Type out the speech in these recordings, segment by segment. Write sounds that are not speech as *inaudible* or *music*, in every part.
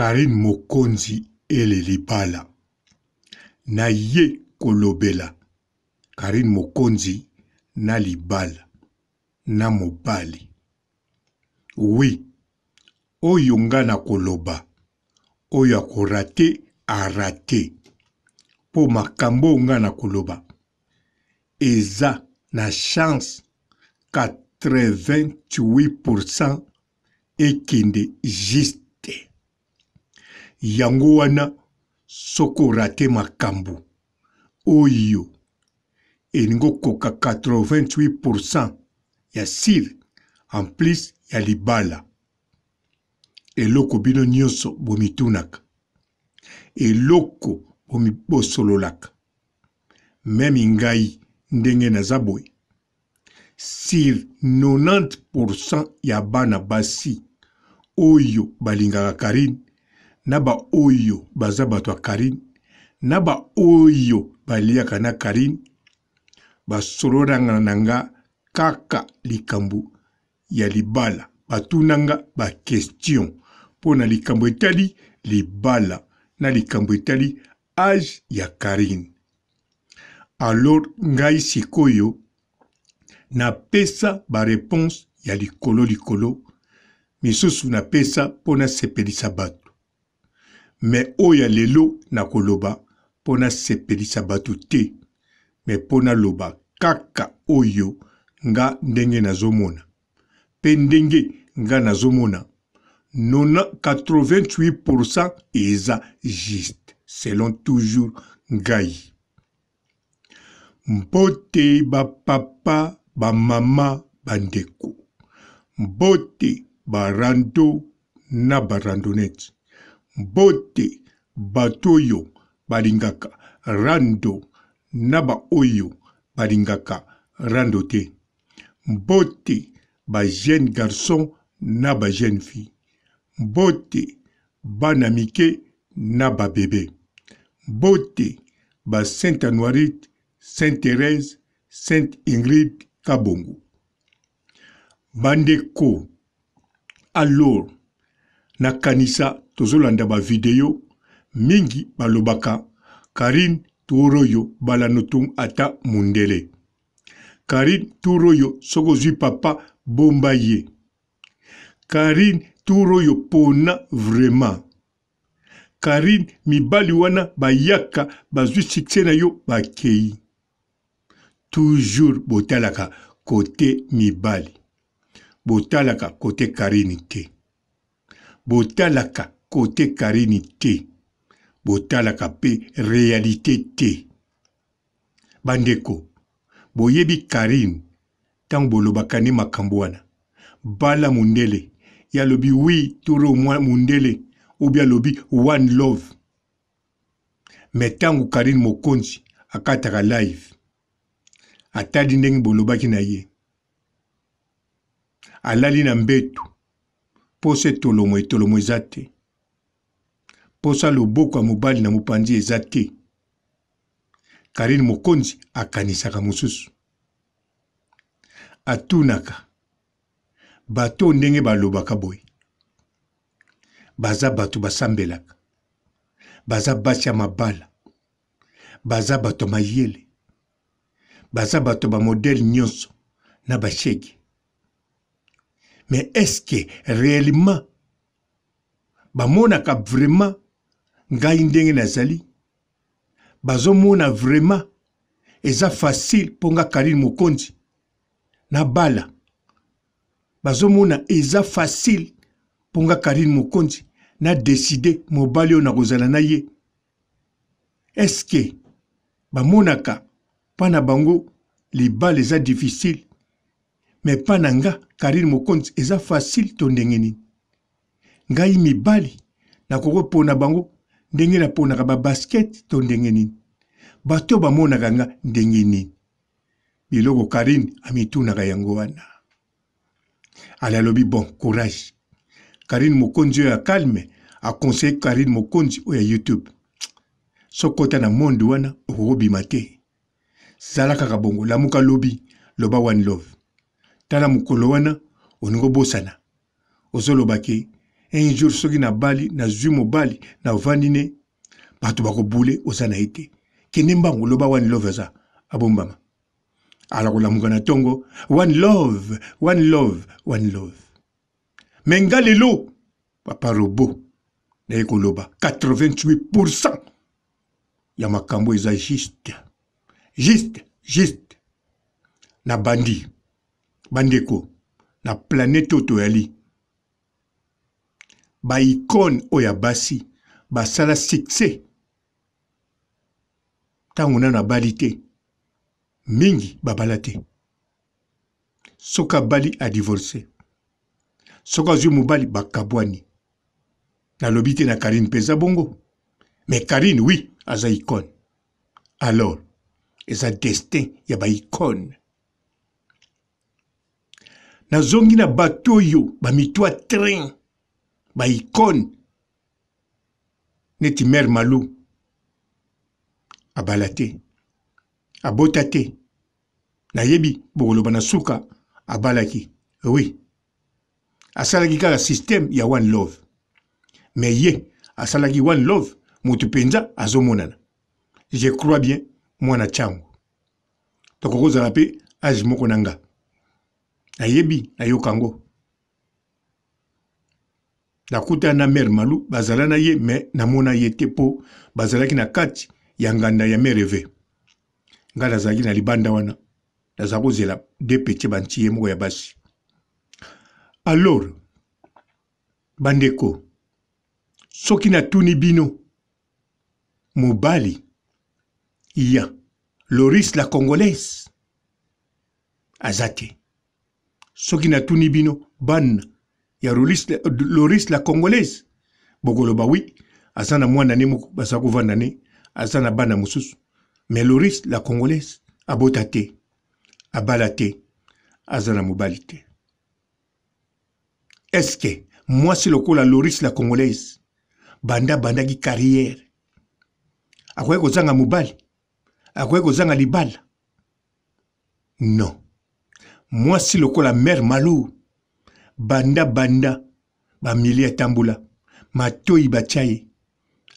karine mokonzi elelibala na ye kolobela karine mokonzi na libala na mobali wi oyo nga na koloba oyo akorate arate mpo makambo nga na koloba eza na chance 88 ekende juste yango wana soki orate makambo oyo elingi okoka 88 ya sire en plus ya libala eloko bino nyonso bomitunaka eloko bosololaka memi ngai ndenge naza boye sur 90 ya bana basi oyo balingaka karine na baoyo baza bato ya karine na baoyo baliaka na karine basololanga na nga kaka likambo ya libala batunanga bakestion mpo na likambo etali libala na likambo etali age ya karine alor ngai sikoyo napesa bareponse ya likolo likolo misusu napesa mpo nasepelisa bato me oyo lelo nakoloba mpo nasepelisa bato te me mpo naloba kaka oyo nga ndenge nazomona mpe ndenge nga nazomona 88% eza juste selon toujours ngai mpo te bapapa bamama bandeko mbo te barando na barandonete mbote bato oyo balingaka rando na baoyo balingaka rando te mbote bajeune garson na bajeune fille mbote bana mike na babebe mbote ba sainte anoirite sainte therese sainte ingrid kabongo bandeko alors na kanisa tozolanda bavideo mingi balobaka karine tour oyo mbala no tongũ ata mundele karine tour oyo soki ozwi papa bomba ye karine tour oyo mpona vraimen karine mibali wana bayaka bazwi sukse na yo bakei toujours botalaka kote mibali botalaka kote karine te botalaka kote karini te botalaka mpe realite te bandeko boyebi karine ntango bolobaka nde makambo wana bala mondele ye alobi wi toro mwa mondele obi alobi one love me ntango karine mokonzi akataka live atali ndenge bolobaki na ye alali na mbeto posa etolomo etolomo eza te posa loboko ya mobali na mopanzi eza te karine mokonzi akanisaka mosusu atunaka bato oyo ndenge balobaka boye baza bato basambelaka baza basi ya mabala baza bato ya mayele baza bato ya bamodele nyonso na bashege me eske réellement bamonaka vraiment ngai ndenge nazali bazomona vraiment eza facile mpo nga karine mokonzi na bala bazomona eza facile mpo nga karine mokonzi na deside mobali oyo nakozala na ye eske bamonaka mpa na bango libala eza difficile me mpa na nga karine mokonzi eza fasile to ndenge nini ngai mibali nakokopona bango ndenge naponaka babaskete to ndenge nini bato bamonaka nga ndenge nini biloko karine amitunaka yango wana ale alobi bon courage karine mokonzi oyo ya kalme akonseye karine mokonzi oyo ya youtube sokota na monde wana okokobima te zala kaka bongo lamuka lobi loba one love tala mokolo wana olingi obosana ozoloba ke un jour soki nabali nazwi mobali navandi ne bato bakobule oza na ye te kende mbangu loba one love aza abombama ala kolamuka na ntongo one love one love one love me nga lelo papa robo naye koloba 88 ya makambo eza juste juste juste na bandi bandeko na planete oyo toyali baikone oyo ya basi basala sukse ntango nano abali te mingi babala te soki abali adivorce soki azwi mobali bakabwani nalobi te na karine mpe eza bongo me karine wi aza ikone alors eza destin ya baikone nazongi na bato oyo bamitwa train baikone neti mer malu abala te abota te nayebi bokoloba na suka abalaki oui asalaki kaka systeme ya one love me ye asalaki one love motu mpenza azomonana je crois bien mwana ntiango tokokozala mpe age moko na nga nayebi nayoka ngo nakutana na mere malu bazala na ye me namona ye te mpo bazalaki na kati ya nganda ya mereve ngai nazalaki na libanda wana naza kozela de petie banti ye moko ya basi alors bandeko soki natuni bino mobali ya loris la congolaise aza te soki na tuni bino bana ya euh, loris la congolaise bokoloba wi aza na mwana ne moko baza kovanda ne aza na bana mosusu me loris la congolaise abota te abala te aza na mobali te eske mwasi lokola loris la congolaise banda abandaki carriere akoki kozanga mobali akoki kozanga libala non mwasi lokola mere malu banda banda bamili atambola matoi batya ye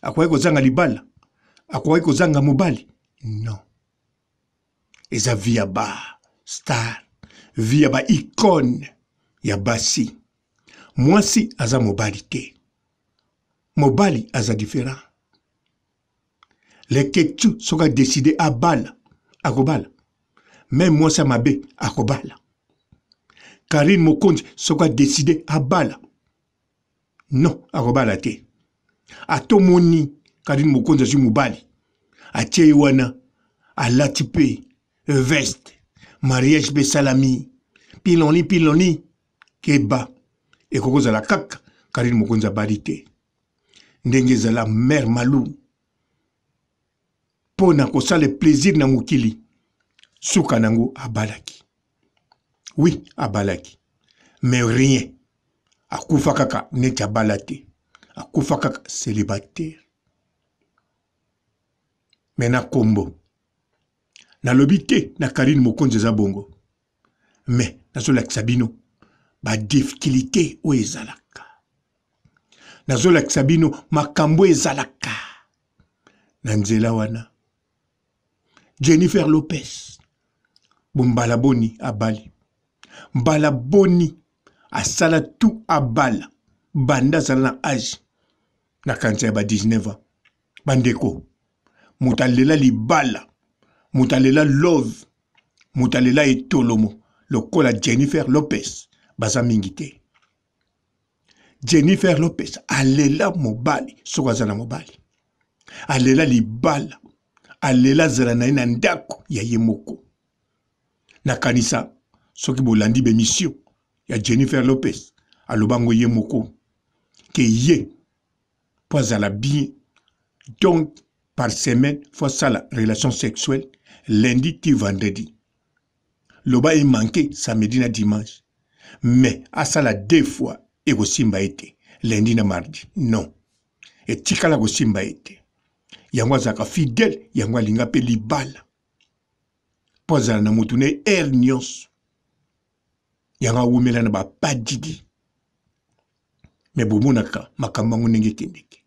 akoki kozanga libala akoki kozanga mobali non eza vi ya bastar vi ya baikone ya basi mwasi aza mobali te mobali aza différent leketu soki adeside abala akobala me mwasi ya mabe akobala karine mokonzi soki adeside abala non akobala te atomoni karine mokonzi azwi mobali atie ye wana alati mpe veste mariage mpe esalami piloni piloni keba ekoki kozala kaka karine mokonzi abali te ndenge ezala mare malu mpo na kosala plaisir na mokili suka nango abalaki oui abalaki mais rien akufa kaka neti abala te akufa kaka célibataire me na nkombo nalobi te na karine mokonzi eza bongo me nazolakisa bino badifficulté oyo ezalaka nazolakisa bino makambo ezalaka na nzela wana jennifer lopez bombala boni abali mbala boni asala tu abala banda azala na age na kanisa ya ba 19 ans bandeko moto alela libala moto alela love moto alela etolomo lokola jennifer lopez baza mingi te jennifer lopez alela mobali soki aza na mobali alela libala alela azala na ye na ndako ya ye moko nakanisa soki bolandi bemission ya jennifer lopez alobango ye moko ke ye mpo azala bien donc par semaine fo asala relation sexuelle lundi ti vendredi loba e manke samedi na dimanche mais asala deux fois ekosimba ye te lundi na mardi non etikala kosimba ye te yango azalaka fidele yango alinga mpe libala mpo azala na motu na ere nyonso yanga wumelana bapadidi me bomonaka makambo yango ndenge ekendeke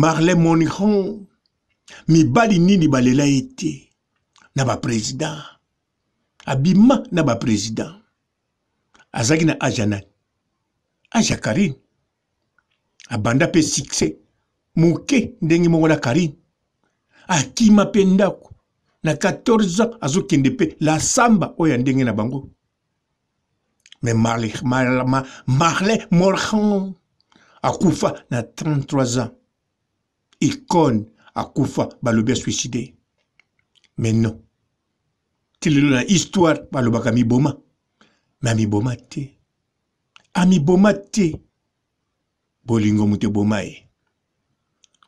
marle monihon mibali nini balela ye te na bapresident abima na bapresident azalaki na age ya nani age ya karine abanda mpe sukse moke ndenge moko na karine akima mpe ndako na 14 ans azokende mpe lasamba oyo ya ndenge na bango me marle, marle, marle, marle morhan akufa na 33 ans icone akufa balobi asuicide me non ti lelo na histoire balobaka miboma me amiboma te amiboma ah, te bolingo moto eboma ye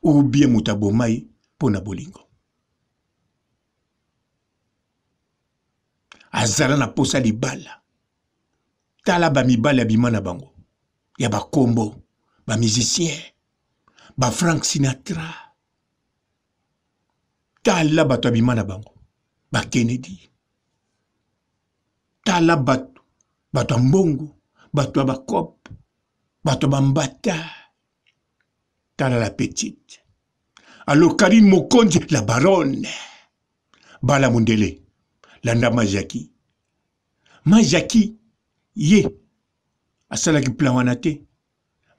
ou bien moto aboma ye mpo na bolingo azala na posa libala tala bamibali ya bima na bango ya bakombo bamusicien bafrank sinatra tala bato ya bima na bango bakennedy tala bato bato ya mbongo bato ya bakope bato ya bambata tala la petite alors karine mokonzi la baronne bala mondele landa majaki majaki ye asalaki plan wana te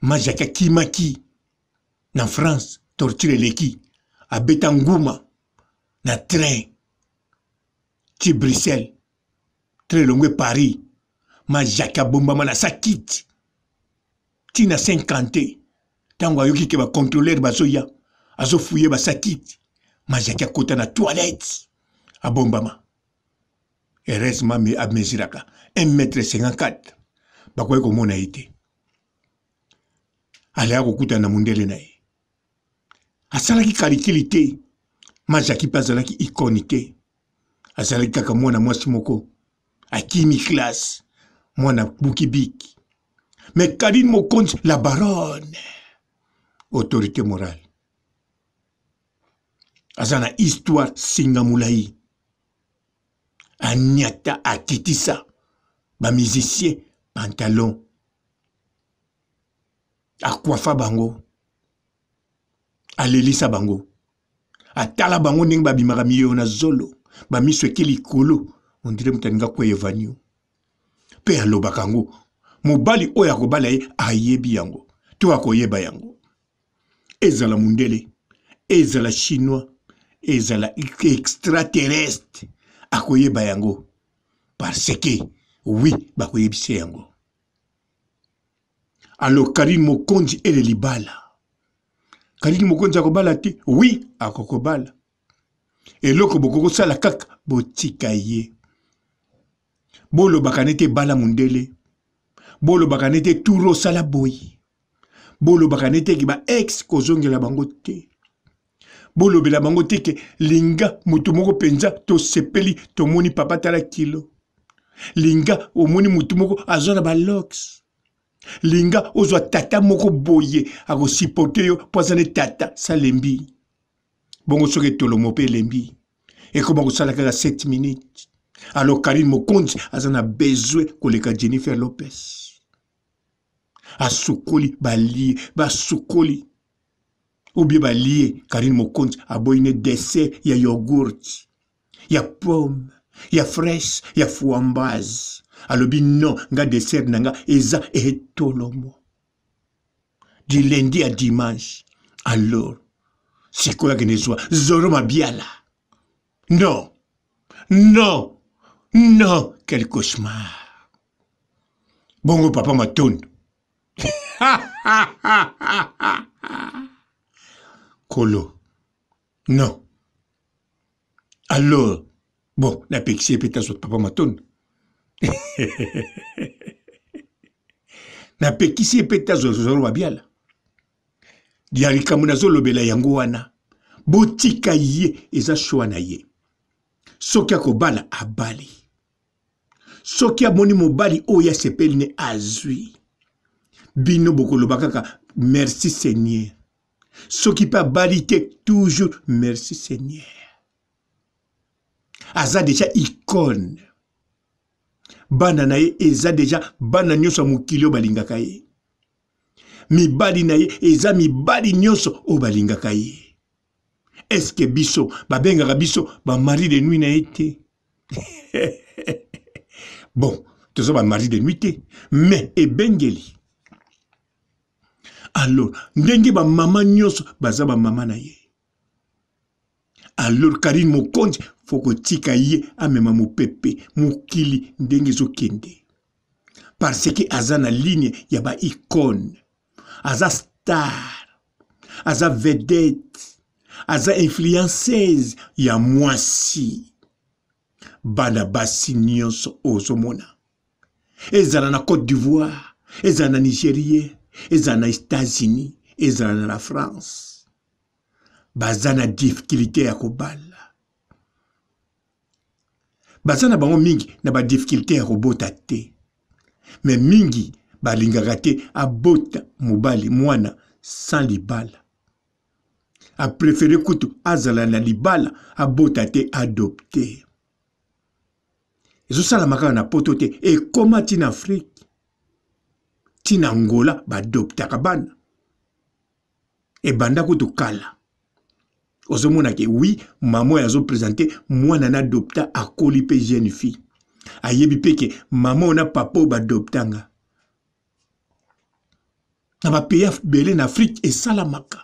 majaki akimaki na france torture eleki abeta nguma na train ti bruxelles train elongo paris majaki abombama na sa kiti ti na 50 te ntango ayoki ke bacontrolere bazoya azofuye basakiti majaki akota na toilette abombama heureusement me ameziraka 1 mètre 54 bakoki komona ye te alaya kokutana na mondele na ye asalaki karikili te mazaki mpe azalaki ikoni te azalaki kaka mwana mwasi moko akimi classe mwana bukibiki me karine mokonzi la baronne autorité morale aza na histoire singa molai aniata akitisa bamusicien pantalon akwafa bango alelisa bango atala bango ndenge babimaka miyeyo na zolo bamiso eke likolo ondire moto alinga kweyeva nio mpe alobaka yango mobali oyo akobala ye ayebi yango to akoyeba yango ezala mondele ezala chinois ezala extraterrestre akoyeba yango parce que wi bakoyebisa yango alo karine mokonzi ele libala karine mokonzi akobala te wi akokobala eloko bokokosala kaka botika ye bolobaka ne te bala mondele bolobaka ne te turu osala boye bolobaka ne te ke ba ex kozongela bango te bolobela bango te ke linga motu moko mpenza tosepeli tomoni papa tala kilo linga omoni motu moko azwa na baloxe linga ozwa tata moko boye akosiporte yo mpo aza nde tata salembi bongo soki etolomo mpe elembi ekoma kosala kaka 7 minutes alors karine mokonzi aza na besoin koleka jennifer lopez asukoli balie basukoli ou bien balie karine mokonzi aboyi ne dese ya yogurt ya pome ya freshe ya fwambazi alobi no nga desert na nga eza etolomo du lundi à dimanche alors sikoyo akende zwa zoro mabiala non non non quel cauchemar bongo papa matondo *laughs* kolo. Non. Alors, bon, la pixie pita sot papa matoun. na *laughs* pekisi mpe te azozoloba biala ya likambo nazolobela yango wana botika ye eza shwa na ye soki akobala abali soki amoni mobali oyo asepeli ne azwi bino bokoloba kaka merci seigneur soki mpe abali te toujours merci seigneur aza deja ikone bana na ye eza deja bana nyonso ya mokili oyo balingaka ye mibali na ye eza mibali nyonso oyo balingaka ye eske biso babengaka biso bamari de nui na ye te *laughs* bon toza bamari de nui te me ebengeli alors ndenge bamama nyonso baza bamama na ye alors karine mokonzi fo kotika ye amema mopepe mokili ndenge ezokende parce ke aza na ligne ya baikone aza star aza vedete aza influenceuse ya mwasi bana basi nyonso ozomona ezala na côte d'ivoire ezala na nigérie eza na états-unis ezala na la france baza na difficulté ya kobala baza na bango mingi na badifficulté ya kobota te me mingi balingaka te abota mobali mwana sans libala aprefere kutu azala na libala abota te adopte ezosalama kaka na poto te ekóma ntina afrike ntina ngola badoptaka bana ebandaki tokala ozomona ke wi mama oyo azopresente mwana na adopta akoli mpe jeune fille ayebi mpe ke mama oyo na papa oyo badoptanga na bapeyi ebele na afrike esalamaka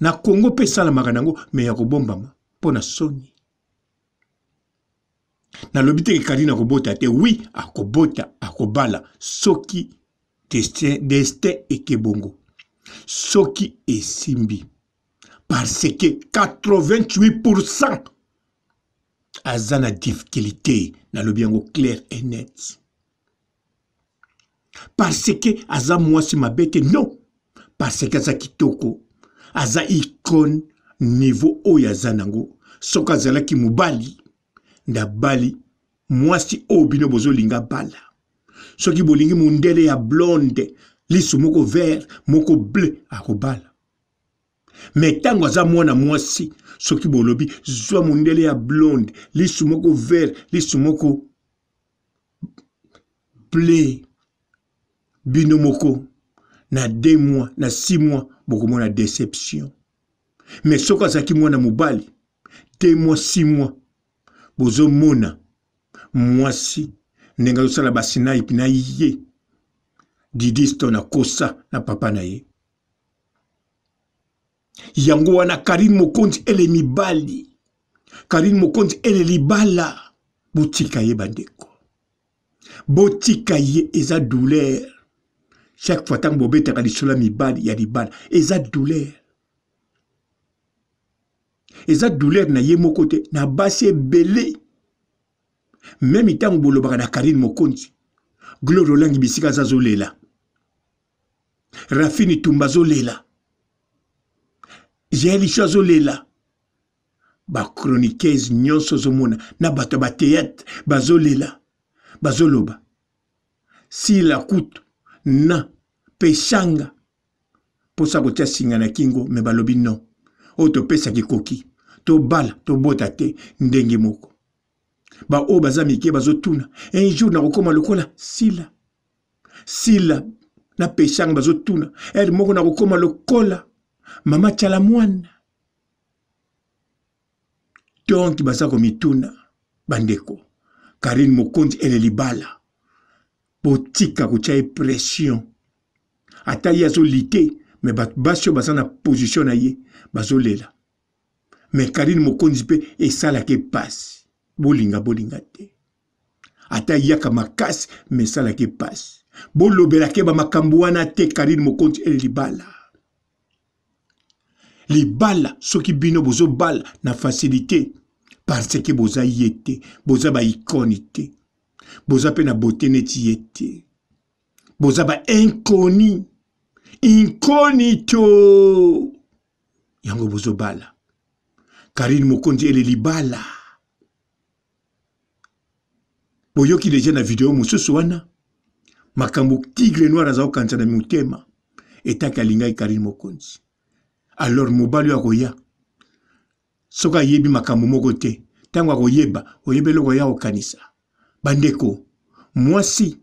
na congo mpe esalamaka nango me ya kobombama mpo na soni nalobi te ke kali na kobota te wi akobota akobala soki destin eke bongo soki esimbi parce que 88 aza na difficulté nalobi yango clair et net parce que aza mwasi mabe te non parce que aza kitoko aza icone niveau oyo aza nango soki azalaki mobali nda bali mwasi oyo bino bozolinga bala soki bolingi mondele ya blonde liso moko vert moko ble akobala me ntango aza mwana mwasi soki bolobi zwa mondele ya blonde liso moko vert liso moko ble bino moko na de mois na si mois bokomona déception me soki azalaki mwana mobali de mois si mois bozomona mwasi ndenge azosala basinai mpe na ye didiston akosa na papa na ye yango wana karine mokonzi ele mibali karine mokonzi ele libala botika ye bandeko botika ye eza douleur chaque fois ntango bobetaka lisolo ya mibali ya libala eza douleur eza douleur na ye moko te na basi ebele meme ntango bolobaka na karine mokonzi glore olangi bisika aza azolela rafini tumba azolela jaelisho azolela bachroniqueuse nyonso ozomona na bato ya bateatre bazolela bazoloba sila kutu na mpe shanga mposa kotia singa na kingo me balobi non oyo topesaki koki tobala tobota te ndenge moko baoyo baza mike bazotuna un jour nakokóma lokola sila sila napesanga bazotuna ere moko nakokóma lokola mama tyala mwana donk baza komituna bandeko karine mokonzi ele libala botika kotia ye pression ata ye azoli te me bato basi oyo baza na position na ye bazolela me karine mokonzi mpe esalaka epasi bolinga bolinga te ata yaka makasi me esalaki pasi bolobelaki bamakambo wana te karine mokonzi e libala libala soki bino bozobala na fasilité parce ke boza ye te boza baikoni te boza mpe na bote neti ye te boza bainkoni inkonito yango bozobala karine mokonzi ele libala boyoki deja na video mosusu wana makambo tigre noir aza kokanisa na motema etanki alingaki karine mokonzi alors mobali oyo akoya soki ayebi makambo moko te ntango akoyeba oyeba eloko aya kokanisa bandeko mwasi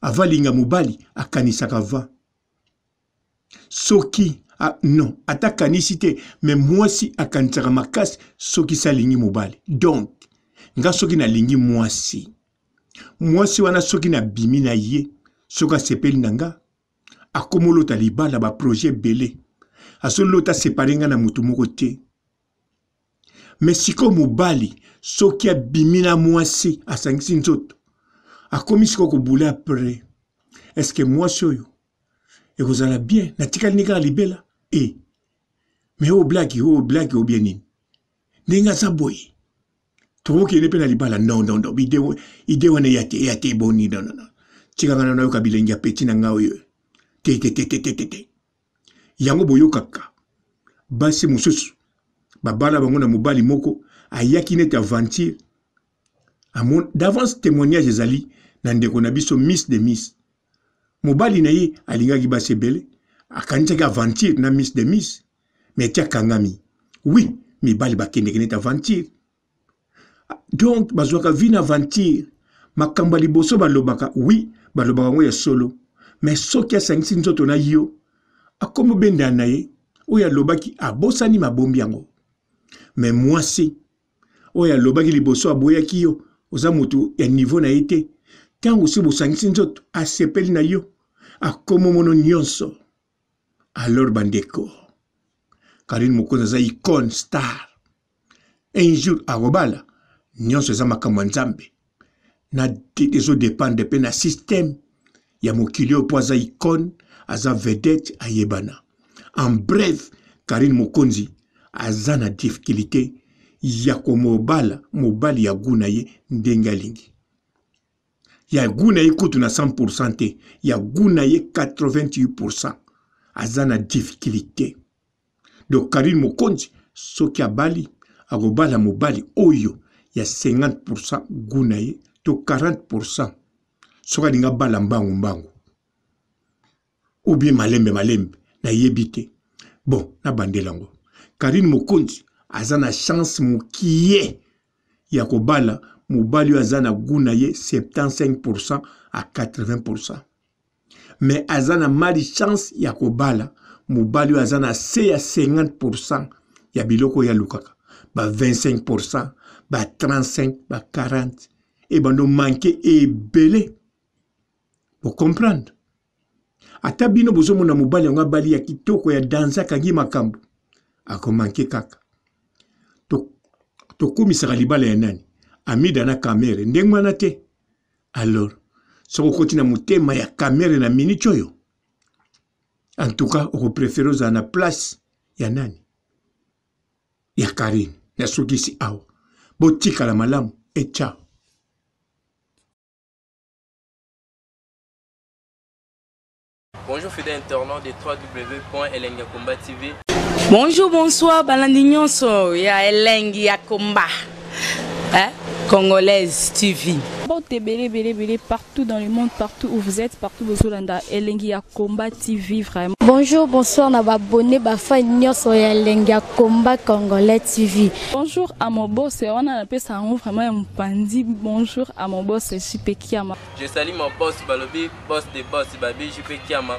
avalinga mobali akanisaka ava soki a, ah, non ata akanisi te me mwasi akanisaka makasi soki salingi mobali donc nga soki nalingi mwasi mwasi wana soki nabimi na ye soki asepeli na nga akomolota libala baproje ebele asolota separe nga na motu moko te me sikoyo mobali soki abimi na mwasi asangisi nzoto akomi sikoyo kobula apres eske mwasi oyo ekozala bien natikali ndi kaka libela e me oyo blaki oyo blaki obie nini ndenge aza boye tokokende mpe na libala nondondo ide wana ya te eboni nonono tikanga nano yoka bilengi ya peti na ngai oyo tetetetetete yango boyokaka basi mosusu babala bango na mobali moko ayaki neti aventure davance témoignage ezali na ndeko na biso miss de miss mobali na ye alingaki basi ebele akanisaki aventure na miss de miss me ti akangami wi mibali bakendeki neti aventure donc bazwaka vine aventure makambo ya liboso balobaka wi balobaka yango ya solo me soki asangisi nzoto na yo akomi obendela na ye oyo alobaki abosani mabombi yango me mwasi oyo alobaki liboso aboyaki yo oza moto ya nivo na ye te ntango soki bosangisi nzoto asepeli na yo akomi omono nyonso alors bandeko karine mokonzi aza icone star un jour akobala nyonso eza makambo ya nzambe na ezodependre mpe na systeme ya mokili oyo mpo aza icone aza vedete ayebana en bref karine mokonzi aza na difficulté ya komobala mobali ya gu na ye ndenge alingi ya gu na ye kutu na 100 te ya gu na ye 88 aza na difficulté donc karine mokonzi soki abali akobala mobali oyo ya 50% gu na ye to 40% soki alingi abala mbangu-mbangu ou bien malembe malembe nayebi te bon nabandela yango karine mokonzi aza na chance mokie ya kobala mobali oyo aza na gu na ye 75% a 80% me aza na mali chance ya kobala mobali oyo aza na se ya 50% ya biloko oyo alukaka ba 25% ba 35 ba 40 e bando manke ebele bocomprendre ata bino bozomona mobali yango abali ya kitoko ya danse akangi makambo akomanke kaka tokumisaka to libala ya nani amida na kamere ndenge wana te alors soki okoti na motema ya kamere na miniti oyo en tout cas okoprefere ozala na place ya nani ya karine nasukisi awa malam, et ciao Bonjour fidèle internaute de www.elengiakomba TV. Bonjour, bonsoir, balandignon, il ya a Hein? Congolaise TV. Partout dans le monde, partout où vous êtes, partout où vous êtes, Elengi Combat TV, vraiment. Bonjour, bonsoir, on a abonné à Nyoso Elengi Combat Congolais TV. Bonjour à mon boss, on a appelé ça vraiment un bandit. Bonjour à mon boss, JP Kiama. Je salue mon boss, Balobi, boss de boss, Babi, JP Kiama.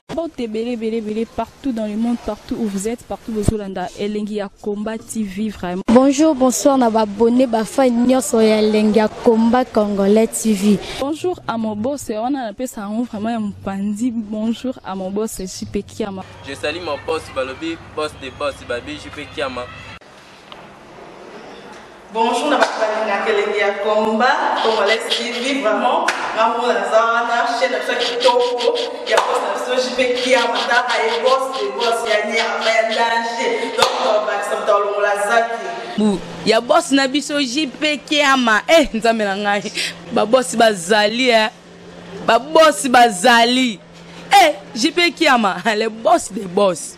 bote belebelebele partout dans le monde partout où vous êtes partout bozolanda elengi ya combat tv vraiment bonjour bonsoir na babone bafani nyonso ya elengi ya combat congolais tv bonjour à mon boss wana napesa yango vraiment ya mopanzi bonjour à mon boss jupe kiama je sali mon boss balobi boss de boss babi jupe kiama bonjour na bato balinga kelenge ya komba congolais tv vraiment ngambo naza wana chaine na biso ya kitoko ya bose na biso jp kia mataka ye bose de bose ya nyama ya danger donc bakisa moto alongola zaki ya bosi na biso jp kiama e eh, nzambe na ngai babosi bazali e eh. babosi bazali e eh, jp kiama le *laughs* boss de boss